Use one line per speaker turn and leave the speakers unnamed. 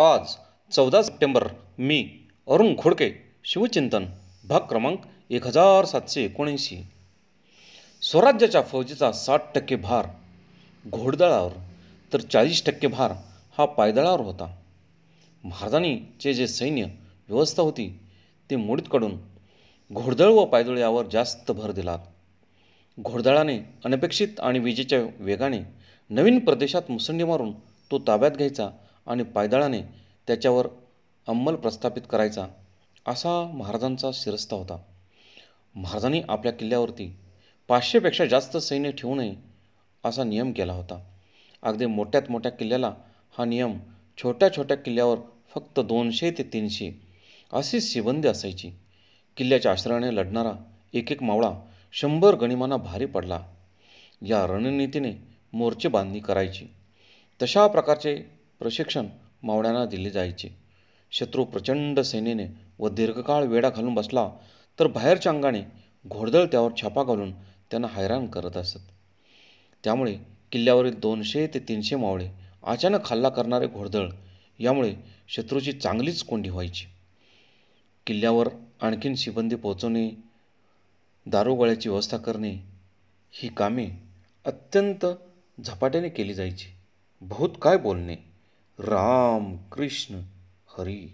आज चौदा सप्टेंबर मी अरुण खोडके शिवचिंतन भाग क्रमांक एक हजार सातशे एकोणऐंशी स्वराज्याच्या फौजीचा साठ टक्के भार घोडदळावर तर चाळीस टक्के भार हा पायदळावर होता महाराजांनीचे जे सैन्य व्यवस्था होती ते मुळीतकडून घोडदळ व पायदळ यावर जास्त भर दिला घोडदळाने अनपेक्षित आणि विजेच्या वेगाने नवीन प्रदेशात मुसंडी मारून तो ताब्यात घ्यायचा आणि पायदळाने त्याच्यावर अंमल प्रस्थापित करायचा असा महाराजांचा शिरस्ता होता महाराजांनी आपल्या किल्ल्यावरती पाचशेपेक्षा जास्त सैन्य ठेवू नये असा नियम केला होता अगदी मोठ्यात मोठ्या किल्ल्याला हा नियम छोट्या छोट्या किल्ल्यावर फक्त दोनशे ते तीनशे अशी शिबंदी असायची किल्ल्याच्या आश्रयाने लढणारा एक एक मावळा शंभर गणिमांना भारी पडला या रणनीतीने मोर्चेबांधणी करायची तशा प्रकारचे प्रशिक्षण मावळ्यांना दिले जायचे शत्रू प्रचंड सेनेने व दीर्घकाळ वेढा घालून बसला तर बाहेरच्या अंगाने घोडदळ त्यावर छापा घालून त्यांना हैराण करत असत त्यामुळे किल्ल्यावरील दोनशे ते तीनशे मावळे अचानक हल्ला करणारे घोडदळ यामुळे शत्रूची चांगलीच कोंडी व्हायची किल्ल्यावर आणखीन शिबंदी पोहोचवणे दारोगळ्याची व्यवस्था करणे ही कामे अत्यंत झपाट्याने केली जायची बहुत काय बोलणे राम कृष्ण हरी